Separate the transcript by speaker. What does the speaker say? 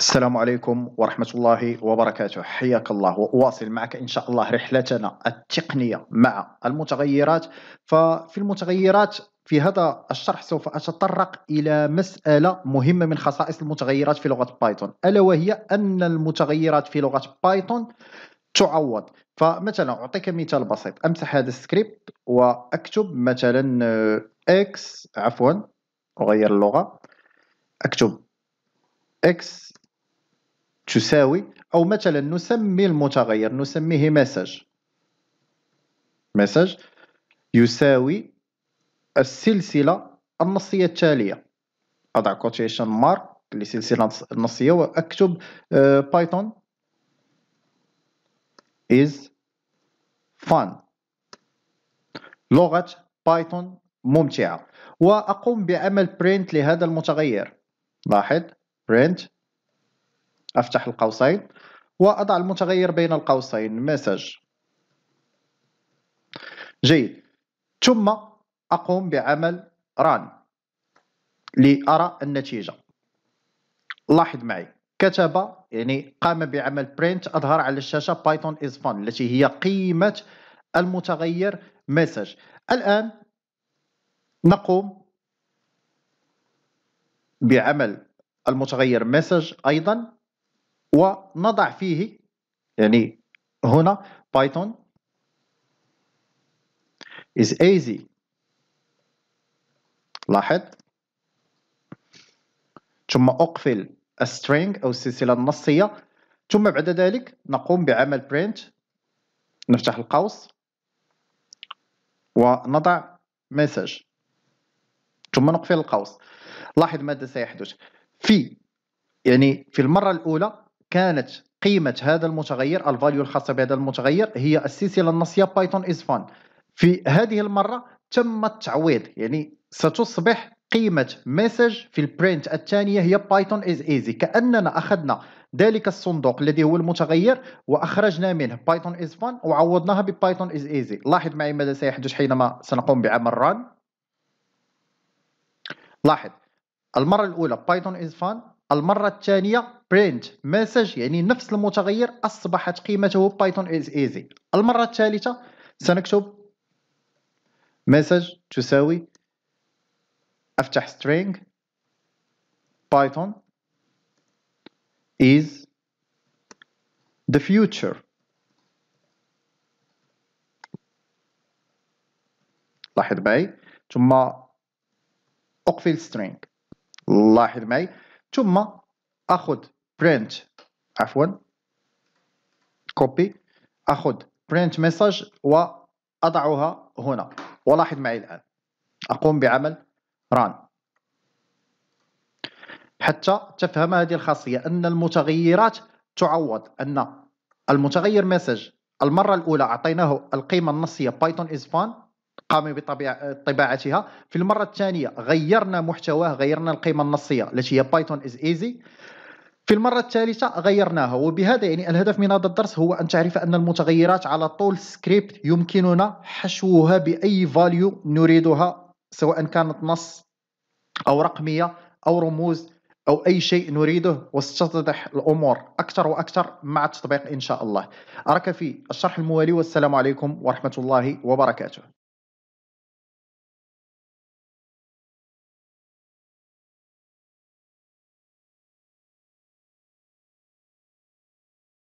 Speaker 1: السلام عليكم ورحمة الله وبركاته حياك الله وأواصل معك إن شاء الله رحلتنا التقنية مع المتغيرات ففي المتغيرات في هذا الشرح سوف أتطرق إلى مسألة مهمة من خصائص المتغيرات في لغة بايثون ألا وهي أن المتغيرات في لغة بايثون تعوض فمثلا أعطيك مثال بسيط أمسح هذا السكريبت وأكتب مثلا إكس آه، عفوا أغير اللغة أكتب إكس تساوي او مثلا نسمي المتغير نسميه مسج مسج يساوي السلسله النصيه التاليه اضع كوتيشن مارك لسلسله نصيه واكتب بايثون آه، is fun لغه بايثون ممتعه واقوم بعمل برينت لهذا المتغير لاحظ برينت أفتح القوسين وأضع المتغير بين القوسين مسج جيد ثم أقوم بعمل ران لأرى النتيجة لاحظ معي كتب يعني قام بعمل برينت أظهر على الشاشة بايثون is fun التي هي قيمة المتغير مسج الآن نقوم بعمل المتغير مسج أيضا ونضع فيه يعني هنا بايثون is easy لاحظ ثم أقفل string أو السلسلة النصية ثم بعد ذلك نقوم بعمل print نفتح القوس ونضع message ثم نقفل القوس لاحظ ماذا سيحدث في يعني في المرة الأولى كانت قيمه هذا المتغير الفاليو الخاصه بهذا المتغير هي السلسله النصيه بايثون از فان في هذه المره تم التعويض يعني ستصبح قيمه مسج في البرنت الثانيه هي بايثون از ايزي كاننا اخذنا ذلك الصندوق الذي هو المتغير واخرجنا منه بايثون از فان وعوضناها ببايثون از ايزي لاحظ معي ماذا سيحدث حينما سنقوم بعمل ران لاحظ المره الاولى بايثون از فان المرة الثانية print مسج يعني نفس المتغير أصبحت قيمته بايثون is easy المرة الثالثة سنكتب مسج تساوي افتح string بايثون is the future لاحظ معي ثم اقفل string لاحظ معي ثم اخذ برنت عفوا كوبي اخذ برنت مسج واضعها هنا ولاحظ معي الان اقوم بعمل run حتى تفهم هذه الخاصية أن المتغيرات تعوض أن المتغير مسج المرة الأولى أعطيناه القيمة النصية بايثون is fun قام بطباعتها في المرة الثانية غيرنا محتواه غيرنا القيمة النصية التي هي بايثون از ايزي في المرة الثالثة غيرناها وبهذا يعني الهدف من هذا الدرس هو أن تعرف أن المتغيرات على طول سكريبت يمكننا حشوها بأي فاليو نريدها سواء كانت نص أو رقمية أو رموز أو أي شيء نريده وستتضح الأمور أكثر وأكثر مع التطبيق إن شاء الله أراك في الشرح الموالي والسلام عليكم ورحمة الله وبركاته